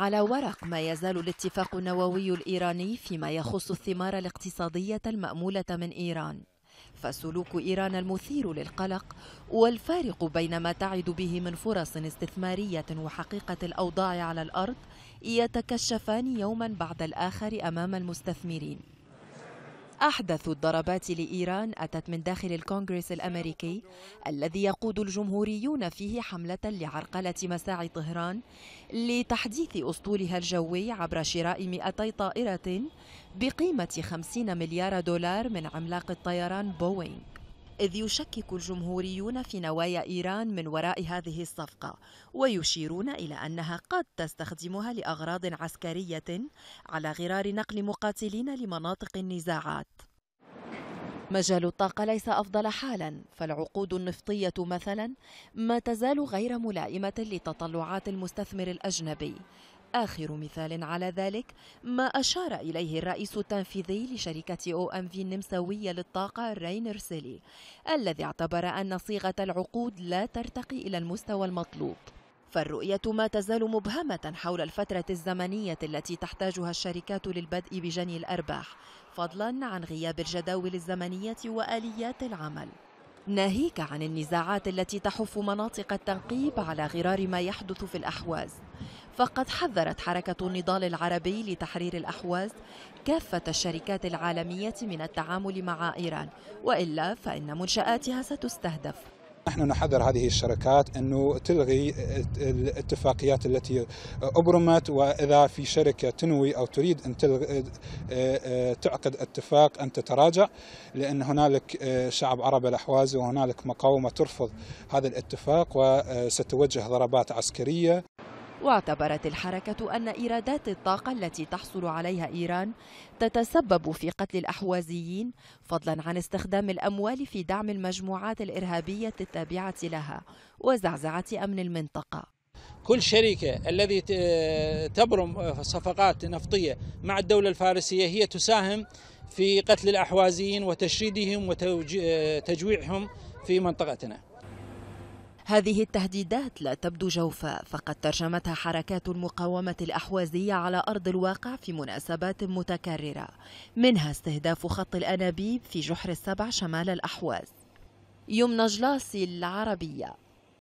على ورق ما يزال الاتفاق النووي الإيراني فيما يخص الثمار الاقتصادية المأمولة من إيران فسلوك إيران المثير للقلق والفارق بين ما تعد به من فرص استثمارية وحقيقة الأوضاع على الأرض يتكشفان يوما بعد الآخر أمام المستثمرين أحدث الضربات لإيران أتت من داخل الكونغرس الأمريكي الذي يقود الجمهوريون فيه حملة لعرقلة مساعي طهران لتحديث أسطولها الجوي عبر شراء 200 طائرة بقيمة 50 مليار دولار من عملاق الطيران بوينغ إذ يشكك الجمهوريون في نوايا إيران من وراء هذه الصفقة ويشيرون إلى أنها قد تستخدمها لأغراض عسكرية على غرار نقل مقاتلين لمناطق النزاعات مجال الطاقة ليس أفضل حالا فالعقود النفطية مثلا ما تزال غير ملائمة لتطلعات المستثمر الأجنبي آخر مثال على ذلك ما أشار إليه الرئيس التنفيذي لشركة أو أم في النمساوية للطاقة رينر سيلي الذي اعتبر أن صيغة العقود لا ترتقي إلى المستوى المطلوب فالرؤية ما تزال مبهمة حول الفترة الزمنية التي تحتاجها الشركات للبدء بجني الأرباح فضلا عن غياب الجداول الزمنية وآليات العمل ناهيك عن النزاعات التي تحف مناطق التنقيب على غرار ما يحدث في الأحواز فقد حذرت حركة النضال العربي لتحرير الأحواز كافة الشركات العالمية من التعامل مع إيران وإلا فإن منشآتها ستستهدف نحن نحذر هذه الشركات انه تلغي الاتفاقيات التي ابرمت واذا في شركه تنوي او تريد ان تلغي آه، آه، تعقد اتفاق ان تتراجع لان هنالك آه، شعب عربي الاحوازي وهنالك مقاومه ترفض هذا الاتفاق وستوجه ضربات عسكريه واعتبرت الحركة أن إيرادات الطاقة التي تحصل عليها إيران تتسبب في قتل الأحوازيين فضلا عن استخدام الأموال في دعم المجموعات الإرهابية التابعة لها وزعزعة أمن المنطقة كل شركة الذي تبرم صفقات نفطية مع الدولة الفارسية هي تساهم في قتل الأحوازيين وتشريدهم وتجويعهم في منطقتنا هذه التهديدات لا تبدو جوفاء فقد ترجمتها حركات المقاومة الأحوازية على أرض الواقع في مناسبات متكررة منها استهداف خط الأنابيب في جحر السبع شمال الأحواز يمنى جلاسي العربية